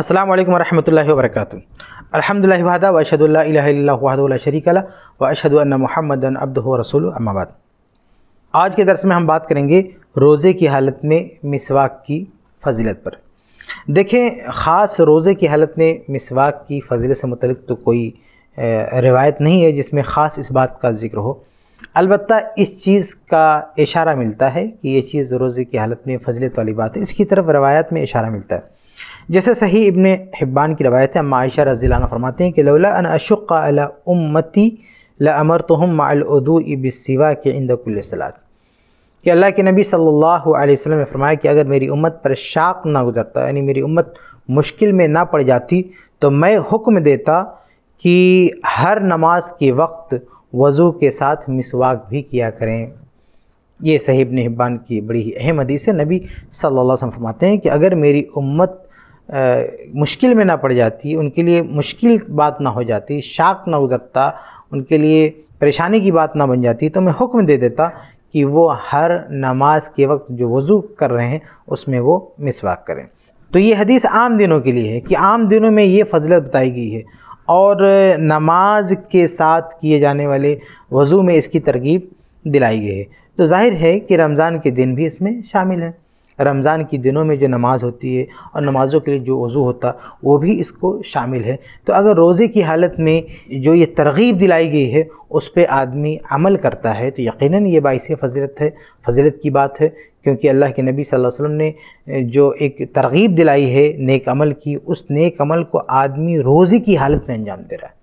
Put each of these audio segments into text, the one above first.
अस्सलाम वालेकुम वरक वबरकातु अल्हम्दुलिल्लाहि वहदा व अशहदु अल्ला इलाहा इल्लल्लाहु वहदहु ला शरीका व अशहदु मुहम्मदन अब्दुहु व रसूलुहु अम्मा बाद आज के दर्स में हम बात करेंगे रोज़े की हालत में मिसवाक की फजीलत पर देखें ख़ास रोज़े की हालत में मिसवाक की फजीलत से मुतल तो कोई रिवायत नहीं है जिसमें ख़ास इस बात का जिक्र हो अलबत् इस चीज़ का इशारा मिलता है कि ये चीज़ रोज़े की हालत में फजलत वाली बात है इसकी तरफ रवायत में इशारा मिलता है जैसे सही इबन हिब्बान की रवायत है मायशा रजीलाना फरमाते हैं कि लौला अन अशुक़ा उम्मती लमर तो हम इब सिवा के इंदकुल्लत कि अल्लाह के नबी सल्लल्लाहु अलैहि वसल्लम ने फरमाया कि अगर मेरी उम्मत पर शाक ना गुजरता यानी मेरी उम्मत मुश्किल में ना पड़ जाती तो मैं हुक्म देता कि हर नमाज के वक्त वज़ू के साथ मिसवाक भी किया करें ये सहीब ने हिब्बान की बड़ी ही अहम हदीस है नबी सल्लल्लाहु अलैहि वसल्लम फरमाते हैं कि अगर मेरी उम्मत मुश्किल में ना पड़ जाती उनके लिए मुश्किल बात ना हो जाती शाक ना उतरता उनके लिए परेशानी की बात ना बन जाती तो मैं हुक्म दे देता कि वो हर नमाज के वक्त जो वज़ू कर रहे हैं उसमें वो मिसवाक करें तो ये हदीस आम दिनों के लिए है कि आम दिनों में ये फजलत बताई गई है और नमाज के साथ किए जाने वाले वज़ू में इसकी तरगीब दिलाई गई है तो जाहिर है कि रमज़ान के दिन भी इसमें शामिल है रमज़ान के दिनों में जो नमाज़ होती है और नमाज़ों के लिए जो वज़ू होता वो भी इसको शामिल है तो अगर रोज़े की हालत में जो ये तरगीब दिलाई गई है उस पर आदमी अमल करता है तो यकीनन ये बायस फजीलत है फजीलत की बात है क्योंकि अल्लाह के नबी सल्लल्लाहु अलैहि वसल्लम ने जो एक तरगीब दिलाई है नेक अमल की उस नेक अमल को आदमी रोज़े की हालत में अंजाम दे रहा है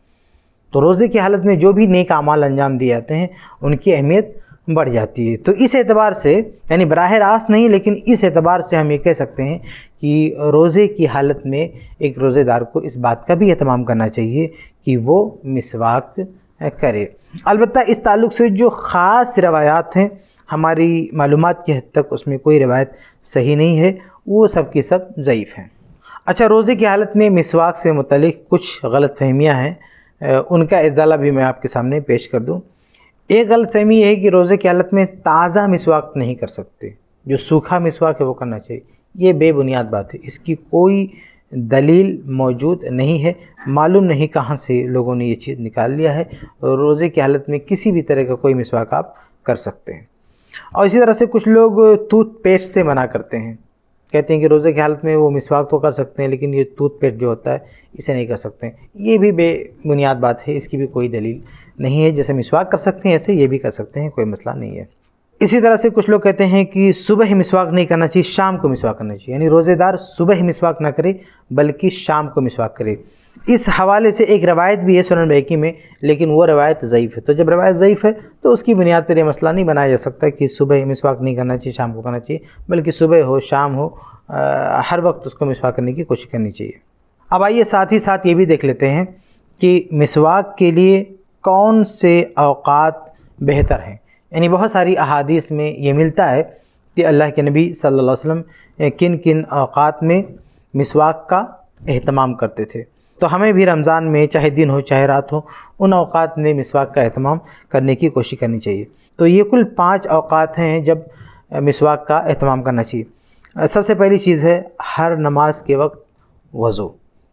तो रोज़े की हालत में जो भी नेक अमाल अंजाम दिए जाते हैं उनकी अहमियत बढ़ जाती है तो इस एतबार से यानी बराह रास्त नहीं लेकिन इस एतबार से हम ये कह सकते हैं कि रोज़े की हालत में एक रोज़ेदार को इस बात का भी अहतमाम करना चाहिए कि वो मिसवाक करे अलबत् इस ताल्लुक़ से जो ख़ास रवायात हैं हमारी मालूम की हद तक उसमें कोई रवायत सही नहीं है वो सब के सब ज़यीफ़ हैं अच्छा रोज़े की हालत में मिसवाक से मतलब कुछ गलत फहमियाँ हैं उनका इजाला भी मैं आपके सामने पेश कर दूँ एक गलतफहमी यह है कि रोज़े की हालत में ताज़ा मिसवाक नहीं कर सकते जो सूखा मिसवाक है वो करना चाहिए ये बेबुनियाद बात है इसकी कोई दलील मौजूद नहीं है मालूम नहीं कहाँ से लोगों ने ये चीज़ निकाल लिया है रोज़े की हालत में किसी भी तरह का कोई मिसवाक आप कर सकते हैं और इसी तरह से कुछ लोग टूथपेस्ट से मना करते हैं कहते हैं कि रोज़े की हालत में वो मिसवाक तो कर सकते हैं लेकिन ये टूथपेस्ट जो होता है इसे नहीं कर सकते हैं ये भी बेबुनियाद बात है इसकी भी कोई दलील नहीं है जैसे मिसवाक कर सकते हैं ऐसे ये भी कर सकते हैं कोई मसला नहीं है इसी तरह से कुछ लोग कहते हैं कि सुबह ही मिसवाक नहीं करना चाहिए शाम को मिसवाक करना चाहिए यानी रोज़ेदार सुबह ही मिसवाक ना करे बल्कि शाम को मिसवाक करे इस हवाले से एक रवायत भी है सुनन बहकी में लेकिन वो रवायत ज़यीफ़ है तो जब रवायत ज़यीफ़ है तो उसकी बुनियाद पर यह मसला नहीं बनाया जा सकता कि सुबह मिसवाक नहीं करना चाहिए शाम को करना चाहिए बल्कि सुबह हो शाम हो आ, हर वक्त उसको मिसवाक करने की कोशिश करनी चाहिए अब आइए साथ ही साथ ये भी देख लेते हैं कि मिसवाक के लिए कौन से अवकात बेहतर हैं यानी बहुत सारी अहादीस में ये मिलता है कि अल्लाह के नबी सल्लल्लाहु अलैहि वसल्लम किन किन अवकात में मिसवाक का अहतमाम करते थे तो हमें भी रमज़ान में चाहे दिन हो चाहे रात हो उन अवकात में मिसवाक का अहतमाम करने की कोशिश करनी चाहिए तो ये कुल पाँच अवकात हैं जब मिसवाक का अहतमाम करना चाहिए सबसे पहली चीज़ है हर नमाज के वक्त वज़ू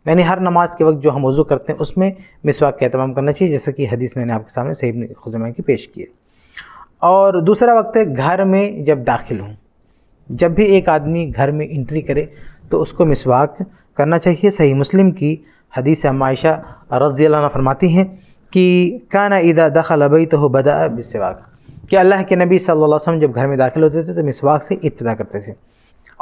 यानी हर नमाज के वक्त जो हम वज़ू करते हैं उसमें मिसवाक का अहतमाम करना चाहिए जैसा कि हदीस मैंने आपके सामने सही खुजमा की पेश की है और दूसरा वक्त है घर में जब दाखिल हों जब भी एक आदमी घर में इंट्री करे तो उसको मिसवाक करना चाहिए सही मुस्लिम की हदीस आयशा रज़ी अल्लाह फरमाती हैं कि काना इदा दखल अबई तो हो बदा बिसवाक कि अल्लाह के नबी सल्लल्लाहु अलैहि वसल्लम जब घर में दाखिल होते थे तो मिसवाक से इब्तदा करते थे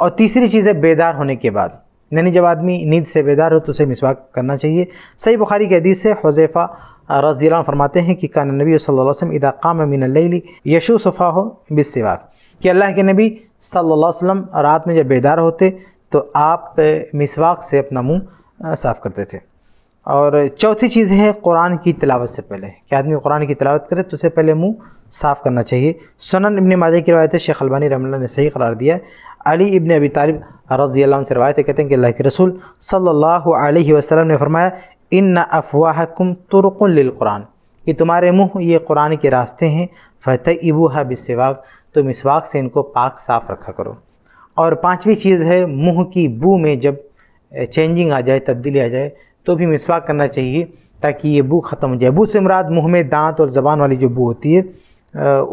और तीसरी चीज़ है बेदार होने के बाद यानी जब आदमी नींद से बेदार हो तो उसे मिसवाक करना चाहिए सही बुखारी की हदीस से हज़ेफ़ा रज़ी फरमाते हैं कि काना नबी सल्लल्लाहु अलैहि वसल्लम इदा काम मिनल्ली यशू सफ़ा हो बिसवाक कि अल्लाह के नबी सल्लल्लाहु अलैहि वसल्लम रात में जब बेदार होते तो आप मिसवाक से अपना मुंह साफ़ करते थे और चौथी चीज़ है कुरान की तिलावत से पहले कि आदमी कुरान की तिलावत करे तो उससे पहले मुंह साफ़ करना चाहिए सुनन इबन माजे की रवायत शेख अलबानी रमल्ला ने सही करार दिया अली इबन अबी तालिब रज़ी अल्लाह से रवायत कहते हैं कि अल्लाह के रसूल सल्लल्लाहु अलैहि वसल्लम ने फरमाया इन अफवाहकुम तुरकुल्कुरान कि तुम्हारे मुँह ये कुरान के रास्ते हैं फ़तः इबूहा बिसवाक इस वाक से इनको पाक साफ़ रखा करो और पाँचवीं चीज़ है मुँह की बू में जब चेंजिंग आ जाए तब्दीली आ जाए तो भी मिसवाक करना चाहिए ताकि ये बू ख़त्म हो जाए बू से मुराद मुँह में दांत और ज़बान वाली जो बू होती है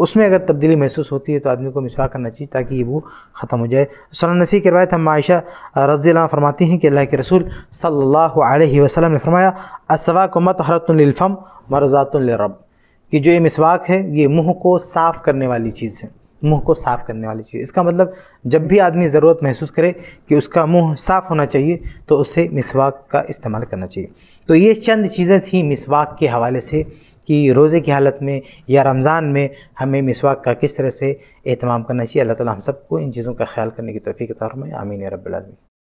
उसमें अगर तब्दीली महसूस होती है तो आदमी को मिसवाक करना चाहिए ताकि ये बू ख़त्म हो जाए सन नसी की रवायत हम आयशा रज़ी फरमाती हैं कि अल्लाह के रसूल सल्लल्लाहु अलैहि वसल्लम ने फरमाया असवा को मत हरतफ़म मरज़ातरब कि जो ये मिसवाक है ये मुँह को साफ़ करने वाली चीज़ है मुंह को साफ़ करने वाली चीज़ इसका मतलब जब भी आदमी ज़रूरत महसूस करे कि उसका मुंह साफ़ होना चाहिए तो उसे मिसवाक का इस्तेमाल करना चाहिए तो ये चंद चीज़ें थी मिसवाक के हवाले से कि रोज़े की हालत में या रमज़ान में हमें मिसवाक का किस तरह से एहतमाम करना चाहिए अल्लाह ताला हम सबको इन चीज़ों का ख्याल करने की तोफ़ी के तौर में आमीन रबालमी